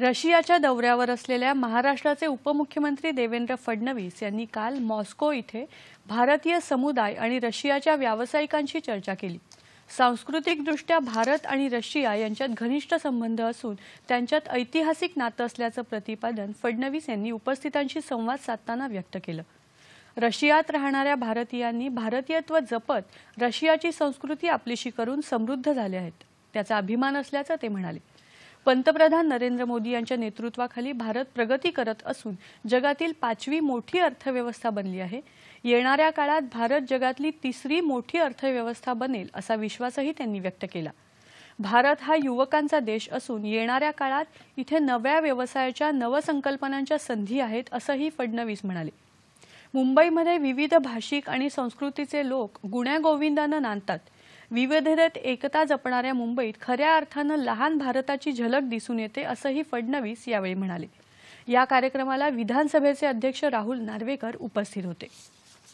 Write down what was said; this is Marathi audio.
रशियाच्या दौऱ्यावर असलेल्या महाराष्ट्राचे उपमुख्यमंत्री देवेंद्र फडणवीस यांनी काल मॉस्को इथे भारतीय समुदाय आणि रशियाच्या व्यावसायिकांशी चर्चा केली सांस्कृतिकदृष्ट्या भारत आणि रशिया यांच्यात घनिष्ठ संबंध असून त्यांच्यात ऐतिहासिक नातं असल्याचं प्रतिपादन फडणवीस यांनी उपस्थितांशी संवाद साधताना व्यक्त केलं रशियात राहणाऱ्या भारतीयांनी भारतीयत्व जपत रशियाची संस्कृती आपलीशी करून समृद्ध झाले आहेत त्याचा अभिमान असल्याचं ते म्हणाले पंतप्रधान नरेंद्र मोदी यांच्या नेतृत्वाखाली भारत प्रगती करत असून जगातील पाचवी मोठी अर्थव्यवस्था बनली आहे येणाऱ्या काळात भारत जगातली तिसरी मोठी अर्थव्यवस्था बनेल असा विश्वासही त्यांनी व्यक्त केला भारत हा युवकांचा देश असून येणाऱ्या काळात इथे नव्या व्यवसायाच्या नवसंकल्पनांच्या संधी आहेत असंही फडणवीस म्हणाले मुंबईमध्ये विविध भाषिक आणि संस्कृतीचे लोक गुण्यागोविंदानं नांदतात विविधतेत एकता जपणाऱ्या मुंबईत खऱ्या अर्थानं लहान भारताची झलक दिसून येते असंही फडणवीस यावेळी म्हणाले या कार्यक्रमाला विधानसभेचे अध्यक्ष राहुल नार्वेकर उपस्थित होते